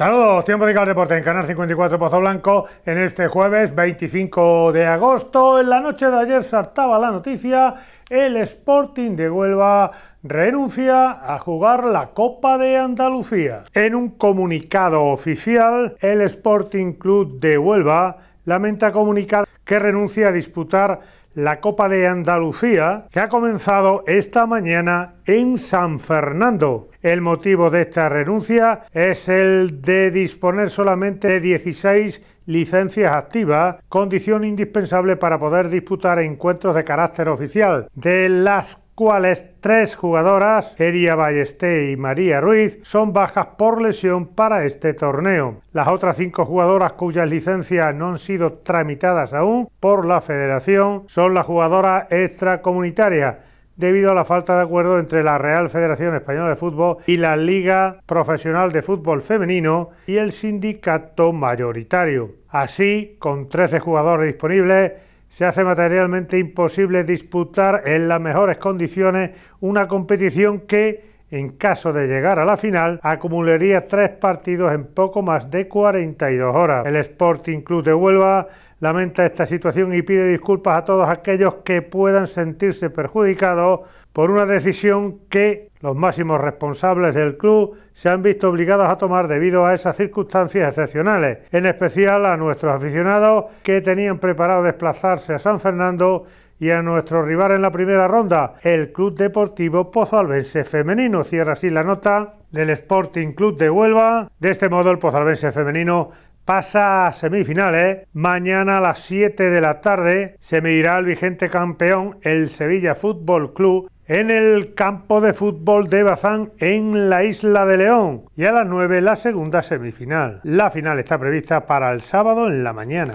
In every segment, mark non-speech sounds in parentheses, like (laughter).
Saludos, tiempo de deporte en Canal 54 Pozo Blanco en este jueves 25 de agosto. En la noche de ayer saltaba la noticia, el Sporting de Huelva renuncia a jugar la Copa de Andalucía. En un comunicado oficial, el Sporting Club de Huelva lamenta comunicar que renuncia a disputar la Copa de Andalucía que ha comenzado esta mañana en San Fernando. El motivo de esta renuncia es el de disponer solamente de 16 licencias activas, condición indispensable para poder disputar encuentros de carácter oficial, de las cuales tres jugadoras, Eria Ballesté y María Ruiz, son bajas por lesión para este torneo. Las otras cinco jugadoras cuyas licencias no han sido tramitadas aún por la federación son las jugadoras extracomunitarias debido a la falta de acuerdo entre la Real Federación Española de Fútbol y la Liga Profesional de Fútbol Femenino y el sindicato mayoritario. Así, con 13 jugadores disponibles, se hace materialmente imposible disputar en las mejores condiciones una competición que, en caso de llegar a la final, acumularía tres partidos en poco más de 42 horas. El Sporting Club de Huelva lamenta esta situación y pide disculpas a todos aquellos que puedan sentirse perjudicados por una decisión que los máximos responsables del club se han visto obligados a tomar debido a esas circunstancias excepcionales, en especial a nuestros aficionados que tenían preparado desplazarse a San Fernando y a nuestro rival en la primera ronda, el Club Deportivo Pozalbense Femenino. Cierra así la nota del Sporting Club de Huelva. De este modo el Pozalbense Femenino pasa a semifinales. ¿eh? Mañana a las 7 de la tarde se medirá el vigente campeón, el Sevilla Fútbol Club, en el campo de fútbol de Bazán en la isla de León y a las 9 la segunda semifinal. La final está prevista para el sábado en la mañana.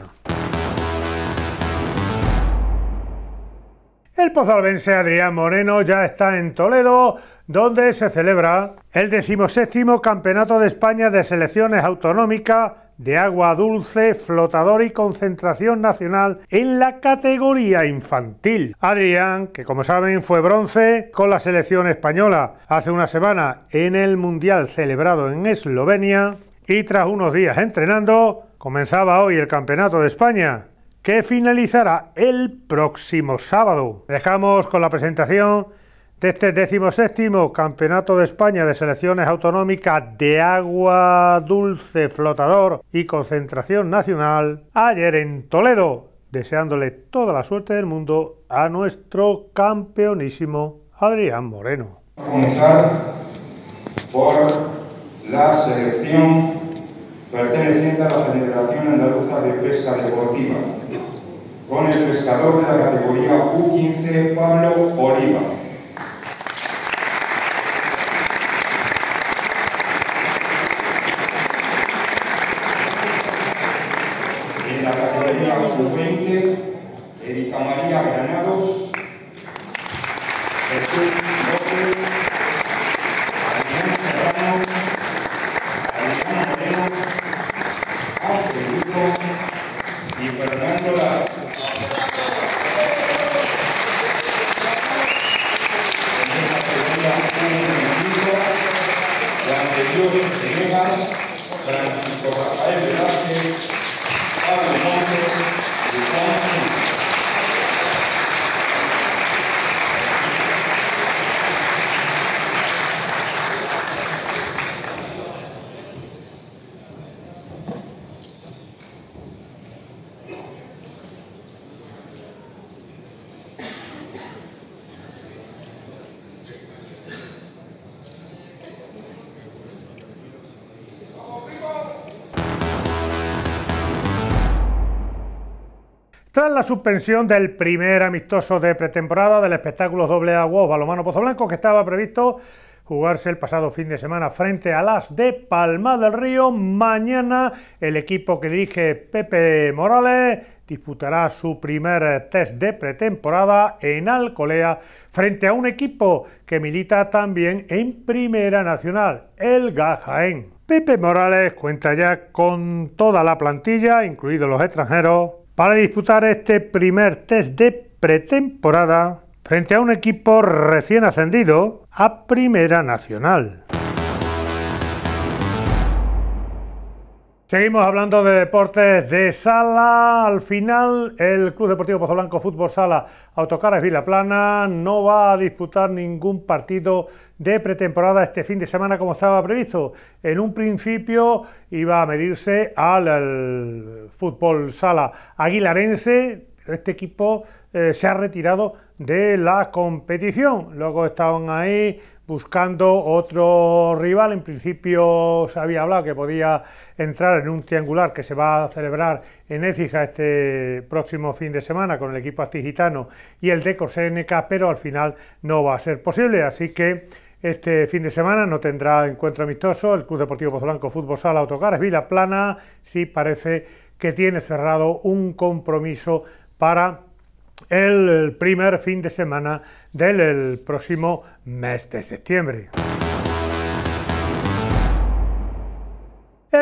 El pozalbense Adrián Moreno ya está en Toledo, donde se celebra el decimoséptimo Campeonato de España de Selecciones Autonómicas de agua dulce, flotador y concentración nacional en la categoría infantil. Adrián, que como saben fue bronce con la selección española hace una semana en el Mundial celebrado en Eslovenia y tras unos días entrenando, comenzaba hoy el Campeonato de España que finalizará el próximo sábado. Dejamos con la presentación este este decimoséptimo Campeonato de España de Selecciones Autonómicas de Agua Dulce Flotador y Concentración Nacional, ayer en Toledo, deseándole toda la suerte del mundo a nuestro campeonísimo Adrián Moreno. Comenzar por la selección perteneciente a la Federación Andaluza de Pesca Deportiva, con el pescador de la categoría U15, Pablo Oliva. Thank you. la suspensión del primer amistoso de pretemporada del espectáculo doble a Balomano Balomano Blanco que estaba previsto jugarse el pasado fin de semana frente a las de Palma del Río. Mañana el equipo que dirige Pepe Morales disputará su primer test de pretemporada en Alcolea frente a un equipo que milita también en Primera Nacional, el Gajaén. Pepe Morales cuenta ya con toda la plantilla, incluidos los extranjeros, para disputar este primer test de pretemporada frente a un equipo recién ascendido a Primera Nacional. Seguimos hablando de deportes de sala. Al final, el Club Deportivo Pozo Fútbol Sala Autocares Vilaplana no va a disputar ningún partido de pretemporada este fin de semana como estaba previsto. En un principio iba a medirse al, fútbol sala aguilarense, este equipo eh, se ha retirado de la competición. Luego estaban ahí buscando otro rival. En principio se había hablado que podía entrar en un triangular que se va a celebrar en Écija este próximo fin de semana con el equipo astigitano y el de CNK, pero al final no va a ser posible. Así que este fin de semana no tendrá encuentro amistoso. El Club Deportivo Blanco, Fútbol Sala Autocares Vila Plana sí parece que tiene cerrado un compromiso para el primer fin de semana del próximo mes de septiembre.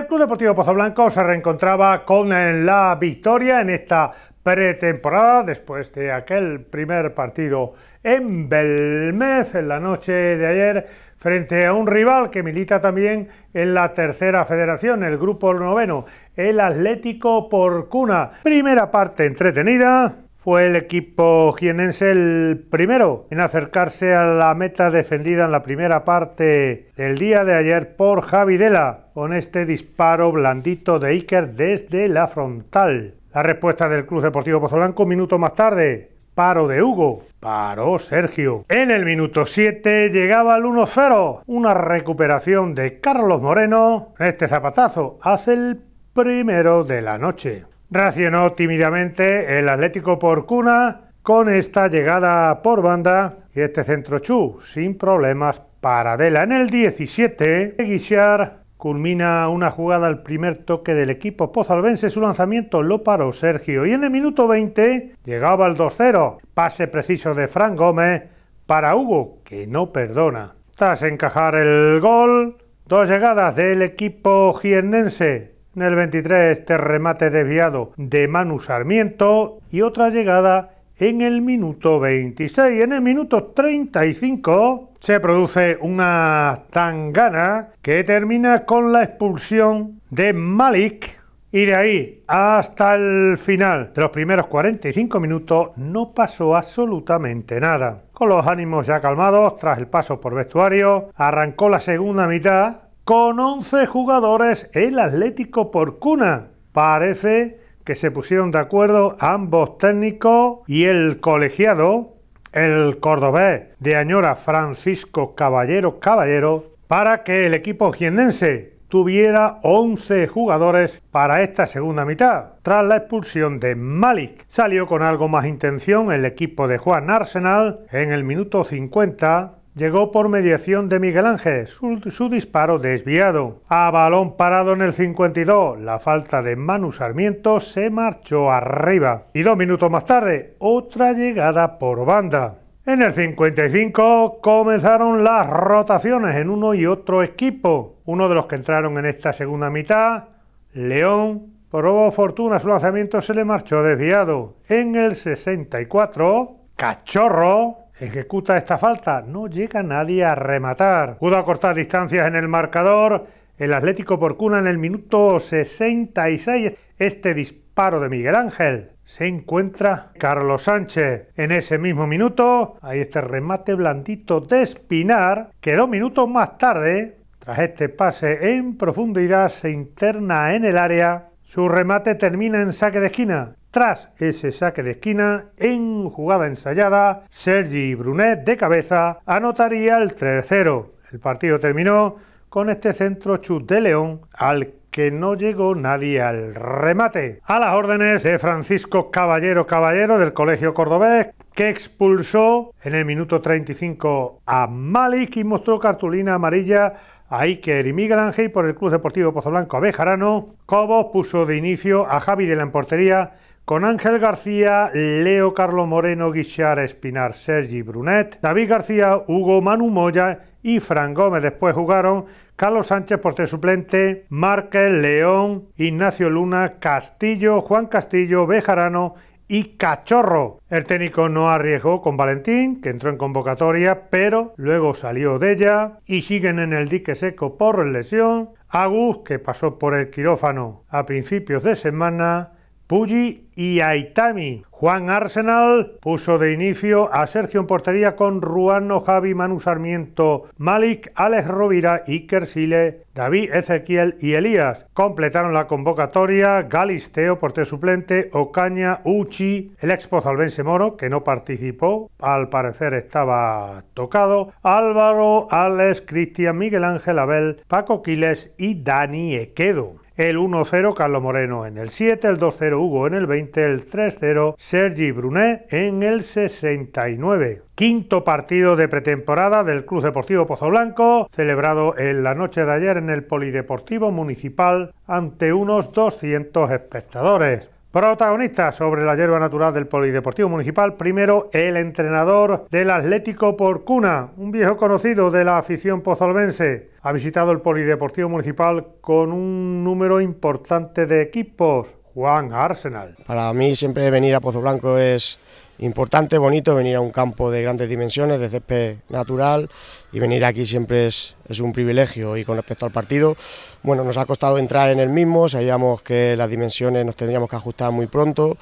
el Club Deportivo Blanco se reencontraba con la victoria en esta pretemporada después de aquel primer partido en Belmez en la noche de ayer frente a un rival que milita también en la tercera federación, el grupo noveno, el Atlético por cuna. Primera parte entretenida, fue el equipo jienense el primero en acercarse a la meta defendida en la primera parte del día de ayer por Javidela, con este disparo blandito de Iker desde la frontal. La respuesta del Club Deportivo Pozolanco, minuto más tarde, Paro de Hugo. Paró Sergio. En el minuto 7 llegaba el 1-0. Una recuperación de Carlos Moreno. Este zapatazo hace el primero de la noche. Reaccionó tímidamente el Atlético por cuna con esta llegada por banda y este centro Chu sin problemas para Adela. En el 17, Guichard culmina una jugada al primer toque del equipo pozalbense, su lanzamiento lo paró Sergio y en el minuto 20 llegaba el 2-0, pase preciso de Fran Gómez para Hugo, que no perdona. Tras encajar el gol, dos llegadas del equipo jiennense, en el 23, este remate desviado de Manu Sarmiento y otra llegada en el minuto 26. En el minuto 35 se produce una tangana que termina con la expulsión de Malik. Y de ahí hasta el final de los primeros 45 minutos no pasó absolutamente nada. Con los ánimos ya calmados tras el paso por vestuario, arrancó la segunda mitad con 11 jugadores, el Atlético por cuna. Parece que se pusieron de acuerdo ambos técnicos y el colegiado, el cordobés de Añora Francisco Caballero Caballero, para que el equipo jiennense tuviera 11 jugadores para esta segunda mitad. Tras la expulsión de Malik, salió con algo más intención el equipo de Juan Arsenal en el minuto 50 llegó por mediación de Miguel Ángel, su, disparo desviado. A balón parado en el 52, la falta de Manu Sarmiento se marchó arriba. Y dos minutos más tarde, otra llegada por banda. En el 55 comenzaron las rotaciones en uno y otro equipo. Uno de los que entraron en esta segunda mitad, León, probó fortuna, su lanzamiento se le marchó desviado. En el 64, Cachorro ejecuta esta falta. No llega nadie a rematar. Pudo acortar distancias en el marcador. El Atlético por cuna en el minuto 66. Este disparo de Miguel Ángel se encuentra Carlos Sánchez. En ese mismo minuto hay este remate blandito de Espinar que dos minutos más tarde, tras este pase en profundidad, se interna en el área. Su remate termina en saque de esquina tras ese saque de esquina, en jugada ensayada, Sergi Brunet de cabeza anotaría el 3-0. El partido terminó con este centro chut de León al que no llegó nadie al remate. A las órdenes de Francisco Caballero Caballero del Colegio Cordobés, que expulsó en el minuto 35 a Malik y mostró cartulina amarilla a Iker y Miguel Ángel por el Club Deportivo Pozo Blanco a Bejarano. Cobos puso de inicio a Javi de la Emportería con Ángel García, Leo Carlos Moreno, Guichar Espinar, Sergi Brunet, David García, Hugo Manu Moya y Fran Gómez. Después jugaron Carlos Sánchez, Porte suplente, Márquez, León, Ignacio Luna, Castillo, Juan Castillo, Bejarano y Cachorro. El técnico no arriesgó con Valentín, que entró en convocatoria, pero luego salió de ella y siguen en el dique seco por lesión. Agus, que pasó por el quirófano a principios de semana, Buji y Aitami. Juan Arsenal puso de inicio a Sergio en portería con Ruano, Javi, Manu Sarmiento, Malik, Alex Rovira, Iker Sile, David Ezequiel y Elías. Completaron la convocatoria Galisteo, portero suplente, Ocaña, Uchi, el expo Zalbense Moro, que no participó, al parecer estaba tocado, Álvaro, Alex, Cristian, Miguel Ángel Abel, Paco Quiles y Dani Equedo. El 1-0 Carlos Moreno en el 7, el 2-0 Hugo en el 20, el 3-0 Sergi Brunet en el 69. Quinto partido de pretemporada del Club Deportivo Pozoblanco, celebrado en la noche de ayer en el Polideportivo Municipal ante unos 200 espectadores. Protagonista sobre la hierba natural del Polideportivo Municipal. Primero, el entrenador del Atlético Porcuna, un viejo conocido de la afición pozolvense. Ha visitado el Polideportivo Municipal con un número importante de equipos. Juan Arsenal. Para mí siempre venir a Pozo Blanco es importante, bonito venir a un campo de grandes dimensiones, de césped natural y venir aquí siempre es, un privilegio y con respecto al partido, bueno, nos ha costado entrar en el mismo, sabíamos que las dimensiones nos tendríamos que ajustar muy pronto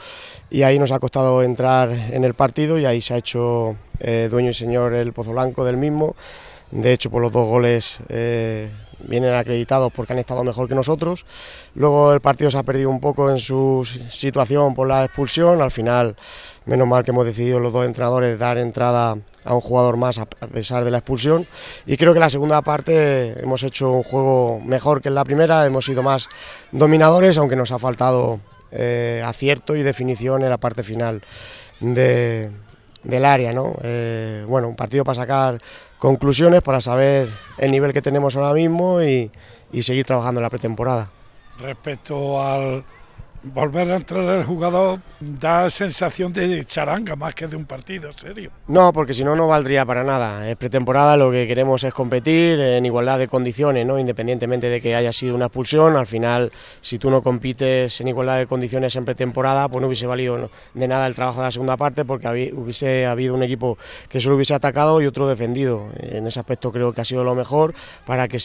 y ahí nos ha costado entrar en el partido y ahí se ha hecho eh, dueño y señor el Pozo Blanco del mismo, de hecho por los dos goles... Eh, vienen acreditados porque han estado mejor que nosotros. Luego el partido se ha perdido un poco en su situación por la expulsión. Al final Menos mal que hemos decidido los dos entrenadores dar entrada a un jugador más a pesar de la expulsión. Y creo que la segunda parte hemos hecho un juego mejor que en la primera, hemos sido más dominadores, aunque nos ha faltado eh, acierto y definición en la parte final del área. Eh, bueno, un partido para sacar conclusiones, para saber el nivel que tenemos ahora mismo y, y seguir trabajando en la pretemporada. Respecto al volver a entrar el jugador da sensación de charanga más que de un partido serio. No, porque si no, no valdría para nada. Es pretemporada, lo que queremos es competir en igualdad de condiciones, ¿no? independientemente de que haya sido una expulsión. Al final, si tú no compites en igualdad de condiciones en pretemporada, pues no hubiese valido de nada el trabajo de la segunda parte porque hubiese habido un equipo que solo hubiese atacado y otro defendido. En ese aspecto creo que ha sido lo mejor para que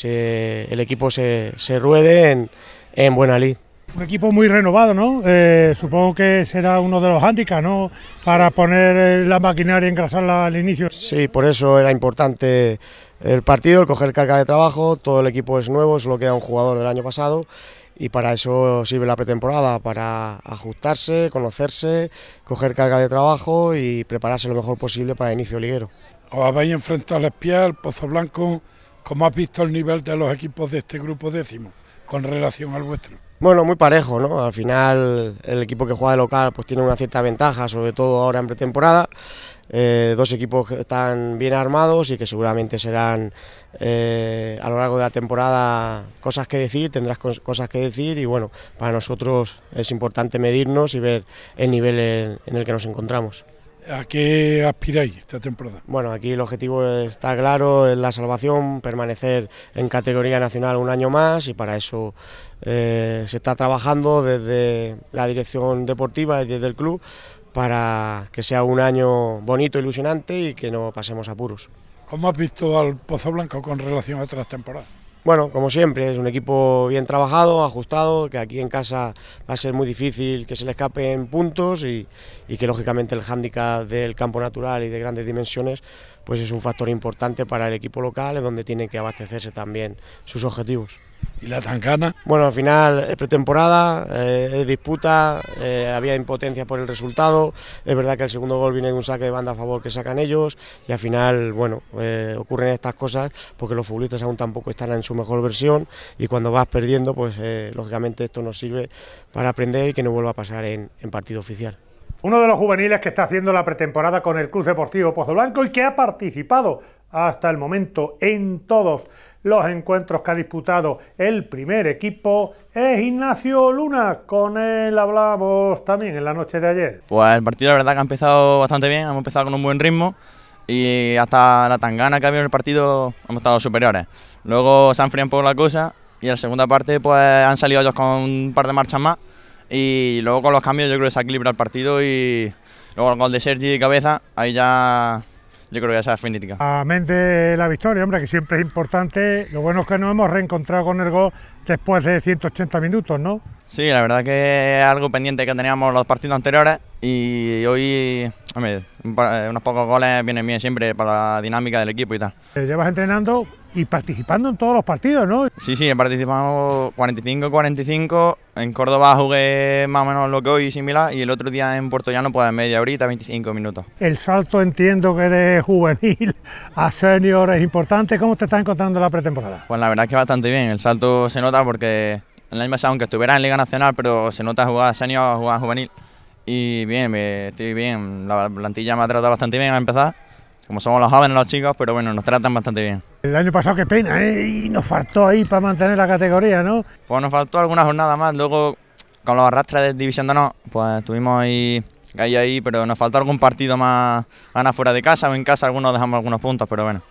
el equipo se, ruede en, buena lista. Un equipo muy renovado, ¿no? Eh, supongo que será uno de los hándicaps, ¿no? Para poner eh, la maquinaria y engrasarla al inicio. Sí, por eso era importante el partido, el coger carga de trabajo. Todo el equipo es nuevo, solo queda un jugador del año pasado y para eso sirve la pretemporada, para ajustarse, conocerse, coger carga de trabajo y prepararse lo mejor posible para el inicio liguero. Os habéis enfrentado al Espial, Pozo Blanco, ¿cómo has visto el nivel de los equipos de este grupo décimo con relación al vuestro? Bueno, muy parejo, ¿no? Al final el equipo que juega de local pues tiene una cierta ventaja, sobre todo ahora en pretemporada. Eh, dos equipos que están bien armados y que seguramente serán eh, a lo largo de la temporada cosas que decir, tendrás cosas que decir y bueno, para nosotros es importante medirnos y ver el nivel en el que nos encontramos. ¿A qué aspiráis esta temporada? Bueno, aquí el objetivo está claro, es la salvación, permanecer en categoría nacional un año más y para eso eh, se está trabajando desde la dirección deportiva y desde el club para que sea un año bonito, ilusionante y que no pasemos apuros. ¿Cómo has visto al Pozo Blanco con relación a otras temporadas? Bueno, como siempre, es un equipo bien trabajado, ajustado, que aquí en casa va a ser muy difícil que se le escapen puntos y, que lógicamente el hándicap del campo natural y de grandes dimensiones pues es un factor importante para el equipo local, en donde tienen que abastecerse también sus objetivos y la Tancana. Bueno, al final es eh, pretemporada, eh, es disputa, eh, había impotencia por el resultado. Es verdad que el segundo gol viene de un saque de banda a favor que sacan ellos y al final, bueno, ocurren estas cosas porque los futbolistas aún tampoco están en su mejor versión y cuando vas perdiendo, pues lógicamente esto nos sirve para aprender y que no vuelva a pasar en, partido oficial. Uno de los juveniles que está haciendo la pretemporada con el Club Deportivo Pozo Blanco y que ha participado hasta el momento en todos los encuentros que ha disputado el primer equipo es Ignacio Luna. Con él hablamos también en la noche de ayer. Pues el partido la verdad que ha empezado bastante bien, hemos empezado con un buen ritmo y hasta la tangana que ha habido en el partido hemos estado superiores. Luego se han frío un poco la cosa y en la segunda parte pues han salido ellos con un par de marchas más y luego con los cambios yo creo que se ha equilibrado el partido y luego el gol de Sergi cabeza, ahí ya yo creo que esa es finítica". -"Amén de la victoria, hombre, que siempre es importante. Lo bueno es que nos hemos reencontrado con el gol después de 180 minutos, ¿no? Sí, la verdad que es algo pendiente que teníamos los partidos anteriores y hoy, hombre, eh, unos pocos goles vienen bien siempre para la dinámica del equipo y tal. llevas entrenando y participando en todos los partidos, ¿no? Sí, sí, he participado 45-45. En Córdoba jugué más o menos lo que hoy similar. Y el otro día en Puerto Llano, pues media horita, 25 minutos. El salto entiendo que de juvenil a senior es importante. ¿Cómo te está encontrando la pretemporada? Pues la verdad es que bastante bien. El salto se nota porque el año pasado, aunque estuviera en Liga Nacional, pero se nota jugar senior a jugar juvenil. Y bien, estoy bien. La plantilla me ha tratado bastante bien a empezar como somos los jóvenes los chicos, pero bueno, nos tratan bastante bien. El año pasado qué pena, ¿eh? nos faltó ahí para mantener la categoría, ¿no? Pues nos faltó alguna jornada más, luego con los arrastres de División de no, pues estuvimos ahí, ahí, ahí, pero nos faltó algún partido más, ganas fuera de casa o en casa, algunos dejamos algunos puntos, pero bueno.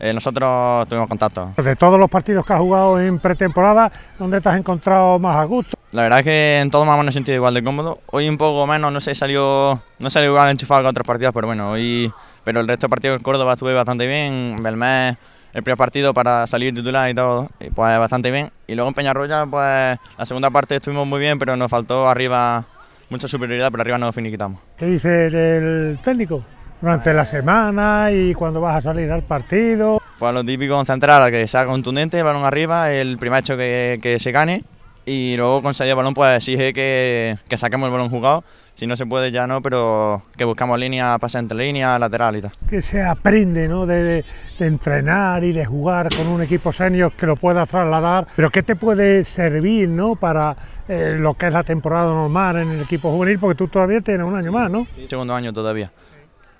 Eh, nosotros tuvimos contacto. Pues de todos los partidos que has jugado en pretemporada, ¿dónde te has encontrado más a gusto? La verdad es que en todo más o he sentido igual de cómodo. Hoy un poco menos, no sé, salió, no salió igual enchufado que otros partidos, pero bueno, hoy, pero el resto de partidos en Córdoba estuve bastante bien. Belmés, el primer partido para salir titular y todo, pues bastante bien. Y luego en Peñarroya, pues la segunda parte estuvimos muy bien, pero nos faltó arriba mucha superioridad, pero arriba nos finiquitamos. ¿Qué dice el técnico? durante la semana y cuando vas a salir al partido. Pues lo típico en central, que sea contundente, balón arriba, el primer hecho que, que se gane y luego con salida balón pues exige que, que saquemos el balón jugado, si no se puede ya no, pero que buscamos línea, pase entre línea, lateral y tal. Que se aprende ¿no? de, de entrenar y de jugar con un equipo senior que lo pueda trasladar, pero que te puede servir ¿no? para eh, lo que es la temporada normal en el equipo juvenil, porque tú todavía tienes un año más, ¿no? Sí. Segundo año todavía.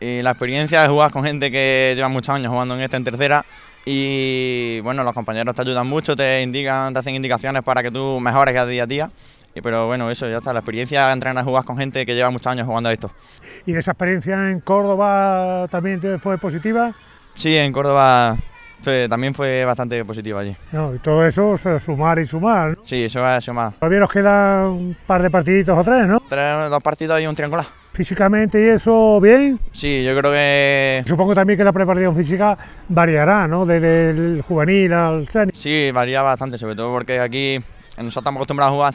Y la experiencia de jugar con gente que lleva muchos años jugando en esta en tercera y bueno, los compañeros te ayudan mucho, te indican, te hacen indicaciones para que tú mejores cada día a día. Pero bueno, eso ya está, la experiencia de entrenar a jugar con gente que lleva muchos años jugando a esto. ¿Y esa experiencia en Córdoba también fue positiva? Sí, en Córdoba también fue bastante positiva allí. No, y todo eso, sumar y sumar. ¿no? Sí, eso va a sumar. Todavía nos quedan un par de partiditos o tres, ¿no? Tres, dos partidos y un triangular físicamente y eso bien. Sí, yo creo que... Supongo también que la preparación física variará, ¿no? Desde el juvenil al senior. Sí, varía bastante, sobre todo porque aquí nosotros estamos acostumbrados a jugar a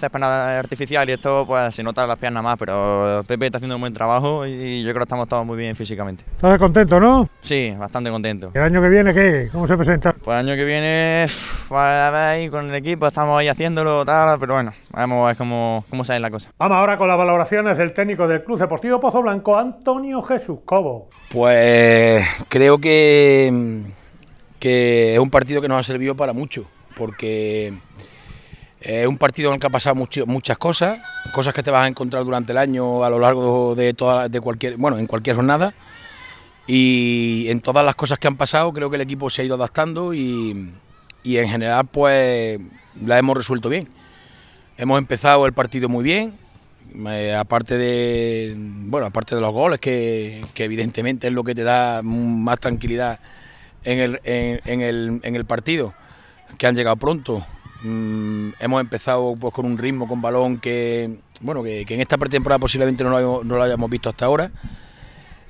hacer artificial y esto pues se nota las piernas más, pero Pepe está haciendo un buen trabajo y yo creo que estamos todos muy bien físicamente. ¿Estás contento, no? Sí, bastante contento. ¿El año que viene qué? ¿Cómo se presenta? Pues el año que viene, pues, a ver, con el equipo estamos ahí haciéndolo, tal, pero bueno, vamos a ver cómo, sale la cosa. Vamos ahora con las valoraciones del técnico del Club Deportivo Pozo Blanco, Antonio Jesús Cobo. Pues creo que, que es un partido que nos ha servido para mucho, porque es eh, un partido en el que ha pasado muchas cosas, cosas que te vas a encontrar durante el año a lo largo de toda, de cualquier, bueno, en cualquier jornada. Y en todas las cosas que han pasado, creo que el equipo se ha ido adaptando y, y en general, pues la hemos resuelto bien. Hemos empezado el partido muy bien, eh, aparte de bueno, aparte de los goles, que, que, evidentemente es lo que te da más tranquilidad en el, en el partido, que han llegado pronto. Mm, hemos empezado pues, con un ritmo, con balón que, bueno, que, en esta pretemporada posiblemente no lo, hayamos, visto hasta ahora.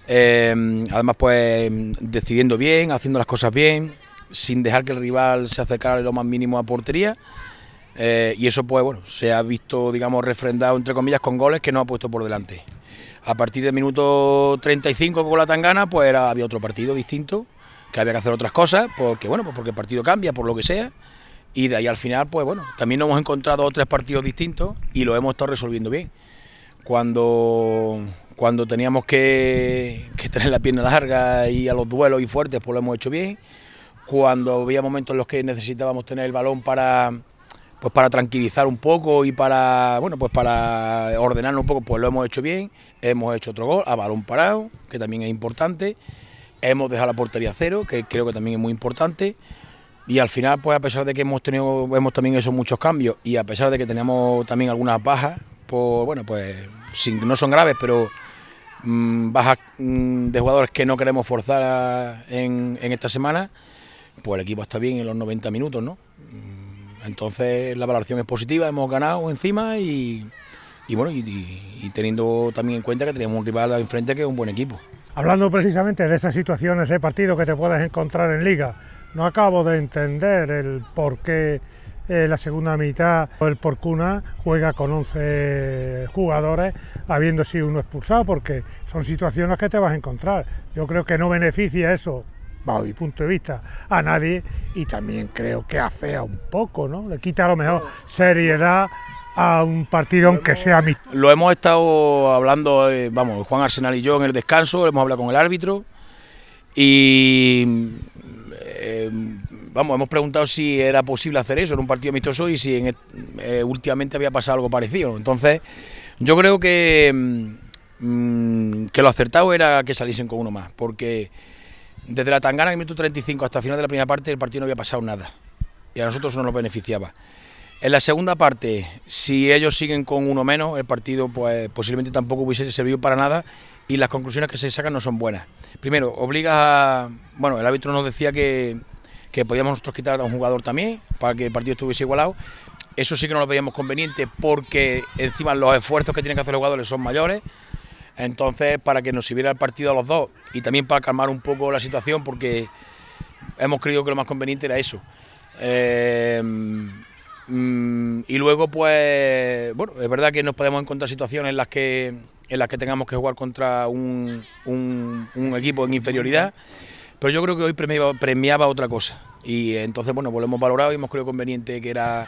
Em, además, pues decidiendo bien, haciendo las cosas bien, sin dejar que el rival se acercara lo más mínimo a portería. Eh, y eso, pues bueno, se ha visto, digamos, refrendado, entre comillas, con goles que no ha puesto por delante. A partir del minuto 35 con la tangana, pues había otro partido distinto, que había que hacer otras cosas, porque bueno, pues porque el partido cambia, por lo que sea. Y de ahí al final, pues bueno, también nos hemos encontrado tres partidos distintos y lo hemos estado resolviendo bien. Cuando, cuando teníamos que, tener la pierna larga y a los duelos y fuertes, pues lo hemos hecho bien. Cuando había momentos en los que necesitábamos tener el balón para, pues para tranquilizar un poco y para bueno pues para ordenarnos un poco pues lo hemos hecho bien hemos hecho otro gol a balón parado que también es importante hemos dejado la portería cero que creo que también es muy importante y al final, pues a pesar de que hemos tenido, hemos también esos muchos cambios y a pesar de que teníamos también algunas bajas, pues bueno, pues no son graves, pero mm, bajas mm, de jugadores que no queremos forzar en, esta semana, pues el equipo está bien en los 90 minutos, ¿no? Mm, entonces la valoración es positiva, hemos ganado encima y, bueno, y, teniendo también en cuenta que tenemos un rival enfrente que es un buen equipo. Hablando precisamente de esas situaciones de partido que te puedes encontrar en liga, no acabo de entender el por qué eh, la segunda mitad el Porcuna juega con 11 jugadores, habiendo sido uno expulsado, porque son situaciones que te vas a encontrar. Yo creo que no beneficia eso, bajo mi punto de vista, a nadie y también creo que afea un poco, ¿no? Le quita a lo mejor seriedad a un partido aunque sea mi... Lo hemos estado hablando, eh, vamos, Juan Arsenal y yo en el descanso, hemos hablado con el árbitro y Em, vamos, hemos preguntado si era posible hacer eso en un partido amistoso y si eh, últimamente había pasado algo parecido. Entonces, yo creo que, em, mm, que lo acertado era que saliesen con uno más, porque desde la tangana en el minuto 35 hasta el final de la primera parte el partido no había pasado nada y a nosotros no nos beneficiaba. En la segunda parte, si ellos siguen con uno menos, el partido pues posiblemente tampoco hubiese servido para nada y las conclusiones que se sacan no son buenas. Primero, obliga a, Bueno, el árbitro nos decía que, que podíamos nosotros quitar a un jugador también para que el partido estuviese igualado. Eso sí que no lo veíamos conveniente porque encima los esfuerzos que tienen que hacer los jugadores son mayores. Entonces, para que nos sirviera el partido a los dos y también para calmar un poco la situación porque hemos creído que lo más conveniente era eso. Em, mm, y luego, pues, bueno, es verdad que nos podemos encontrar situaciones en las que en las que tengamos que jugar contra un, equipo en inferioridad, pero yo creo que hoy premiaba, premiaba otra cosa. Y entonces, bueno, pues lo hemos valorado y hemos creído conveniente que era,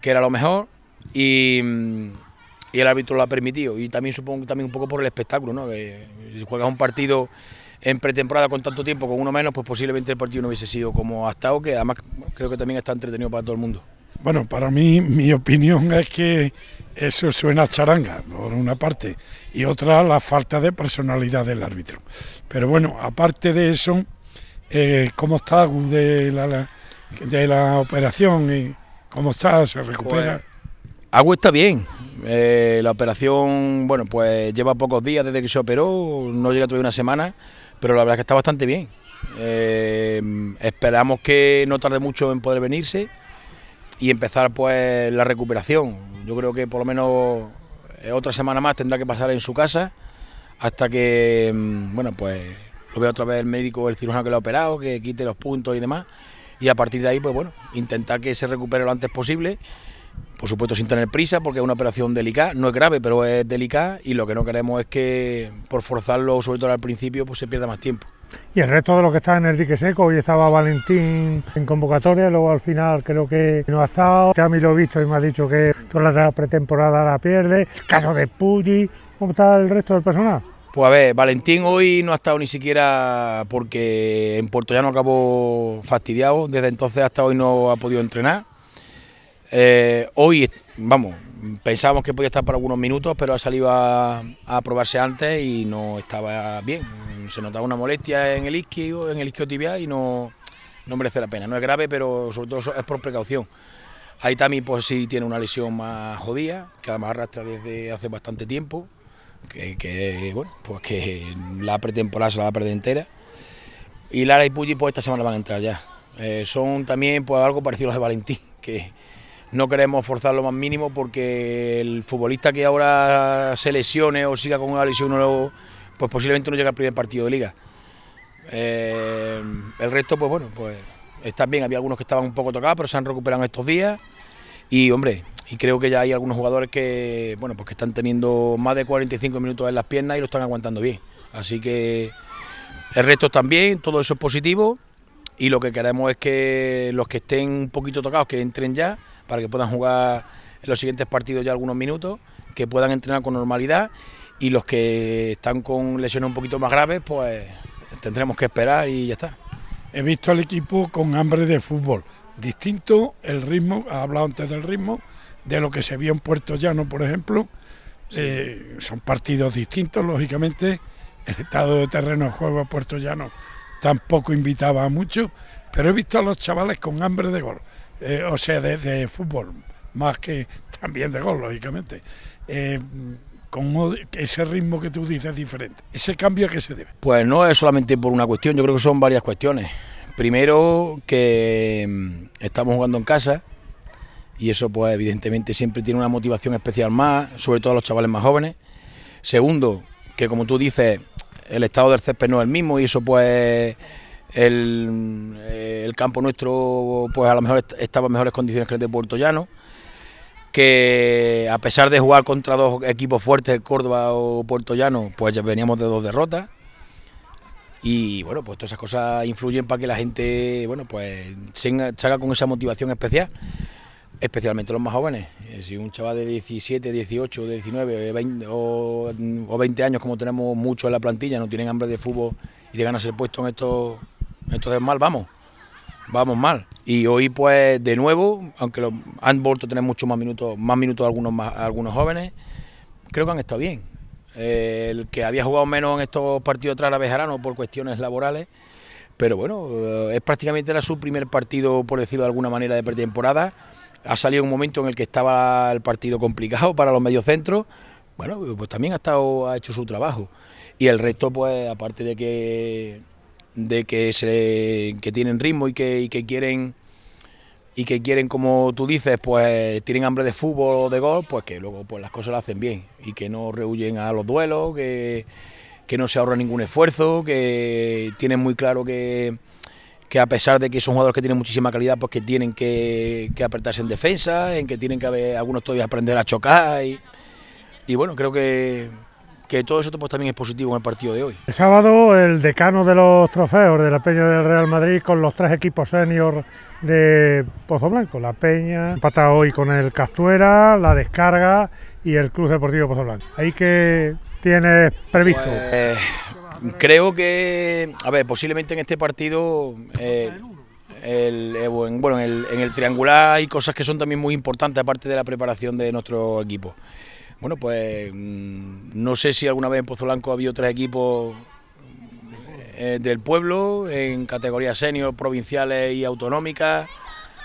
que era lo mejor. Mm, y, el árbitro lo ha permitido. Y también supongo también un poco por el espectáculo, ¿no? Que si juegas un partido en pretemporada con tanto tiempo, con uno menos, pues posiblemente el partido no hubiese sido como ha estado, que además creo que también está entretenido para todo el mundo. Bueno, para mí mi opinión es que eso suena a charanga, por una parte, y otra la falta de personalidad del árbitro. Pero bueno, aparte de eso, eh, ¿cómo está Agus de la, de la operación? Y ¿Cómo está? ¿Se recupera? Pues, está bien. Eh, la operación, bueno, pues lleva pocos días desde que se operó, no llega todavía una semana, pero la verdad es que está bastante bien. Eh, esperamos que no tarde mucho en poder venirse y empezar pues la recuperación. Yo creo que por lo menos eh, otra semana más tendrá que pasar en su casa hasta que, mm, bueno, pues lo vea otra vez el médico, el cirujano que lo ha operado, que quite los puntos y demás. Y a partir de ahí, pues bueno, intentar que se recupere lo antes posible, por supuesto sin tener prisa, porque es una operación delicada, no es grave, pero es delicada y lo que no queremos es que por forzarlo, sobre todo al principio, pues se pierda más tiempo y el resto de los que están en el dique seco. Hoy estaba Valentín en convocatoria, luego al final creo que no ha estado. mí lo he visto y me ha dicho que toda la pretemporada la pierde. El caso de Pugli, ¿cómo está el resto del personal? Pues a ver, Valentín hoy no ha estado ni siquiera porque en Puerto Llano acabó fastidiado. Desde entonces hasta hoy no ha podido entrenar. Eh, hoy, vamos, pensábamos que podía estar por algunos minutos, pero ha salido a, a, probarse antes y no estaba bien. Se notaba una molestia en el isquio, en el isquiotibial tibial y no, no merece la pena. No es grave, pero sobre todo es por precaución. ...ahí también pues sí tiene una lesión más jodida, que además arrastra desde hace bastante tiempo, que, bueno, pues que la pretemporada se la va a perder entera. Y Lara y Puyi pues esta semana van a entrar ya. Eh, son también pues algo parecido a los de Valentín, (laughs) que no queremos forzar lo más mínimo porque el futbolista que ahora se lesione o siga con una lesión nuevo, pues posiblemente no llegue al primer partido de liga. Eh, el resto, pues bueno, pues ...está bien. Había algunos que estaban un poco tocados, pero se han recuperado en estos días. Y hombre, y creo que ya hay algunos jugadores que, bueno, pues que están teniendo más de 45 minutos en las piernas y lo están aguantando bien. Así que el resto también, todo eso es positivo. Y lo que queremos es que los que estén un poquito tocados, que entren ya para que puedan jugar en los siguientes partidos ya algunos minutos, que puedan entrenar con normalidad y los que están con lesiones un poquito más graves, pues tendremos que esperar y ya está. He visto al equipo con hambre de fútbol, distinto el ritmo, ha hablado antes del ritmo, de lo que se vio en Puerto Llano, por ejemplo. Eh, son partidos distintos, lógicamente. El estado de terreno de juego en Puerto Llano tampoco invitaba a mucho, pero he visto a los chavales con hambre de gol. Eh, o sea, de, fútbol, más que también de gol, lógicamente. Eh, con ese ritmo que tú dices diferente. ¿Ese cambio a qué se debe? Pues no es solamente por una cuestión, yo creo que son varias cuestiones. Primero, que mm, estamos jugando en casa y eso pues evidentemente siempre tiene una motivación especial más, sobre todo a los chavales más jóvenes. Segundo, que como tú dices, el estado del césped no es el mismo y eso pues eh, el, campo nuestro, pues a lo mejor estaba en mejores condiciones que el de Puerto Llano, que a pesar de jugar contra dos equipos fuertes, Córdoba o Puerto Llano, pues ya veníamos de dos derrotas. Y bueno, pues todas esas cosas influyen para que la gente, bueno, pues salga con esa motivación especial, especialmente los más jóvenes. Eh, si un chaval de 17, 18, 19 o, 20 años, como tenemos muchos en la plantilla, no tienen hambre de fútbol y de ganas ser puesto en estos entonces mal vamos, vamos mal. Y hoy pues de nuevo, aunque han vuelto a tener muchos más minutos, más minutos algunos, más, algunos jóvenes, creo que han estado bien. Eh, el que había jugado menos en estos partidos tras la Bejarano por cuestiones laborales, pero bueno, eh, es prácticamente era su primer partido, por decirlo de alguna manera, de pretemporada. Ha salido un momento en el que estaba el partido complicado para los mediocentros. Bueno, pues también ha, estado, ha hecho su trabajo. Y el resto, pues, aparte de que de que, se, que tienen ritmo y que, que quieren y que quieren, como tú dices, pues tienen hambre de fútbol o de gol, pues que luego pues, las cosas las hacen bien y que no rehuyen a los duelos, que, que no se ahorra ningún esfuerzo, que tienen muy claro que, que a pesar de que son jugadores que tienen muchísima calidad, pues que tienen que, que apretarse en defensa, en que tienen que haber algunos todavía aprender a chocar y bueno, creo que, que todo eso pues, también es positivo en el partido de hoy. El sábado, el decano de los trofeos de la Peña del Real Madrid con los tres equipos senior de Pozo Blanco, la Peña, empatado hoy con el Castuera, la Descarga y el Club Deportivo Pozo Blanco. ¿Ahí que tienes previsto? Pues, creo que, a ver, posiblemente en este partido... Eh, eh, bueno, en el, en el triangular hay cosas que son también muy importantes aparte de la preparación de nuestro equipo. Bueno, pues mm, no sé si alguna vez en Pozo Blanco ha habido tres equipos eh, eh, del pueblo en categorías senior, provinciales y autonómicas,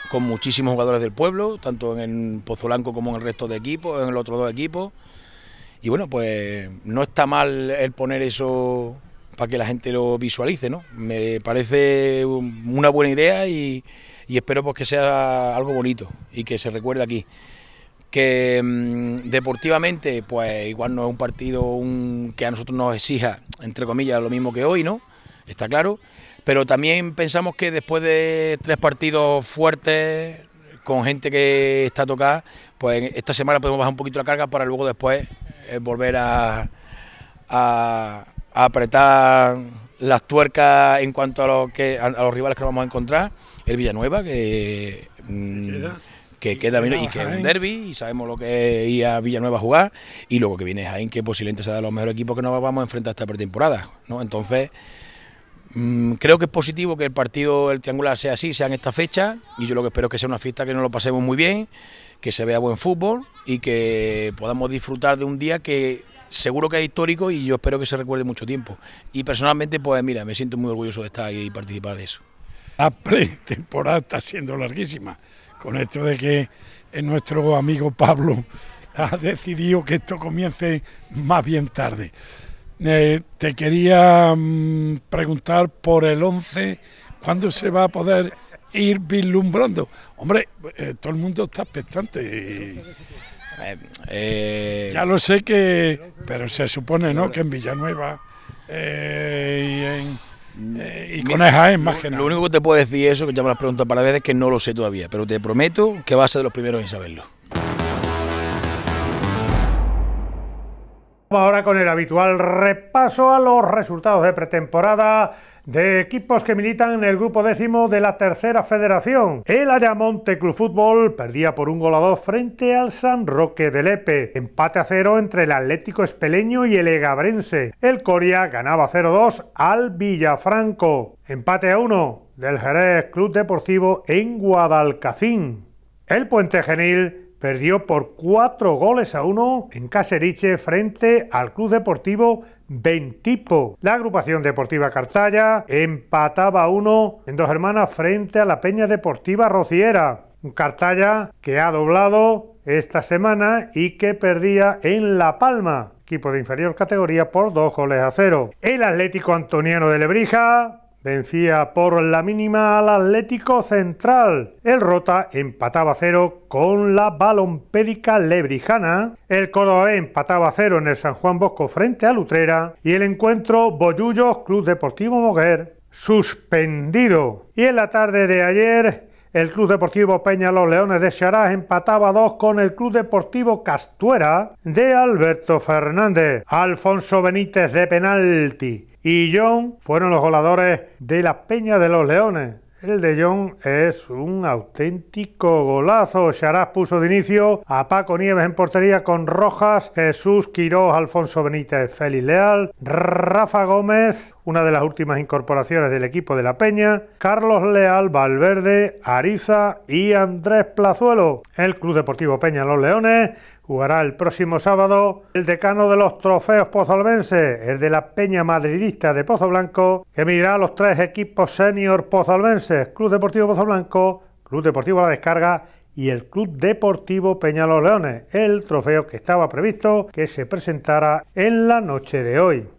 con muchísimos jugadores del pueblo, tanto en Pozolanco Pozo como en el resto de equipos, en los otros dos equipos. Y bueno, pues no está mal el poner eso para que la gente lo visualice, ¿no? Me parece una buena idea y, y espero pues, que sea algo bonito y que se recuerde aquí que mm, deportivamente, pues igual no es un partido que a nosotros nos exija, entre comillas, lo mismo que hoy, ¿no? Está claro. Pero también pensamos que después de tres partidos fuertes, con gente que está tocada, pues esta semana podemos bajar un poquito la carga para luego después eh, volver a, apretar las tuercas en cuanto a, lo que, los rivales que vamos a encontrar. El Villanueva, que... Mm, que queda bien y que es un derby y sabemos lo que es ir a Villanueva a jugar y luego que viene Jaén que posiblemente sea de los mejores equipos que nos vamos a enfrentar esta pretemporada ¿no? entonces mm, creo que es positivo que el partido el triangular sea así sea en esta fecha y yo lo que espero es que sea una fiesta que nos lo pasemos muy bien que se vea buen fútbol y que podamos disfrutar de un día que seguro que es histórico y yo espero que se recuerde mucho tiempo y personalmente pues mira me siento muy orgulloso de estar ahí y participar de eso la pretemporada está siendo larguísima con esto de que nuestro amigo Pablo (laughs) ha decidido que esto comience más bien tarde. Eh, te quería mm, preguntar por el 11, ¿cuándo se va a poder ir vislumbrando? Hombre, eh, todo el mundo está expectante. Eh, ya lo sé que, pero se supone, ¿no? Que en Villanueva y en eh, y con más lo, que nada. Lo único que te puedo decir eso, que ya me lo has para veces, que no lo sé todavía, pero te prometo que vas a ser de los primeros en saberlo. ahora con el habitual repaso a los resultados de pretemporada de equipos que militan en el grupo décimo de la tercera federación. El Ayamonte Club Fútbol perdía por un gol a dos frente al San Roque de Lepe. Empate a cero entre el Atlético Espeleño y el Egabrense. El Coria ganaba 0-2 al Villafranco. Empate a uno del Jerez Club Deportivo en Guadalcacín. El Puente Genil perdió por cuatro goles a uno en Caseriche frente al Club Deportivo Ventipo. La agrupación deportiva Cartaya empataba a uno en dos hermanas frente a la Peña Deportiva Rociera. Un Cartaya que ha doblado esta semana y que perdía en La Palma, equipo de inferior categoría, por dos goles a cero. El Atlético Antoniano de Lebrija Vencía por la mínima al Atlético Central. El Rota empataba cero con la balompédica Lebrijana. El Córdoba empataba cero en el San Juan Bosco frente a Lutrera. Y el encuentro Boyullos Club Deportivo Moguer suspendido. Y en la tarde de ayer el Club Deportivo Peña Los Leones de Xarás empataba dos con el Club Deportivo Castuera de Alberto Fernández. Alfonso Benítez de penalti y John fueron los voladores de la Peña de los Leones. El de John es un auténtico golazo. Charaz puso de inicio a Paco Nieves en portería con Rojas, Jesús Quiroz, Alfonso Benítez, Félix Leal, Rafa Gómez, una de las últimas incorporaciones del equipo de La Peña, Carlos Leal, Valverde, Ariza y Andrés Plazuelo. El Club Deportivo Peña Los Leones jugará el próximo sábado el decano de los trofeos pozalbenses, el de la Peña Madridista de Pozo Blanco, que medirá a los tres equipos senior pozoalbenses, Club Deportivo Pozo Blanco, Club Deportivo La Descarga y el Club Deportivo Los Leones, el trofeo que estaba previsto que se presentara en la noche de hoy.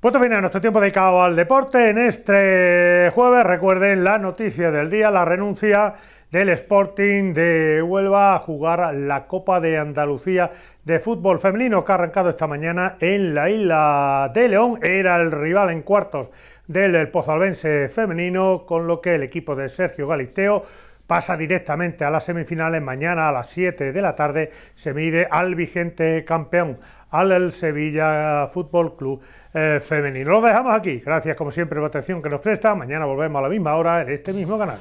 Pues final, nuestro tiempo dedicado al deporte en este jueves. Recuerden la noticia del día, la renuncia del Sporting de Huelva a jugar la Copa de Andalucía de fútbol femenino que ha arrancado esta mañana en la isla de León. Era el rival en cuartos del Pozalbense femenino, con lo que el equipo de Sergio Galisteo pasa directamente a las semifinales. Mañana a las 7 de la tarde se mide al vigente campeón, al Sevilla Fútbol Club eh, Femenino. Lo dejamos aquí. Gracias como siempre por la atención que nos presta. Mañana volvemos a la misma hora en este mismo canal.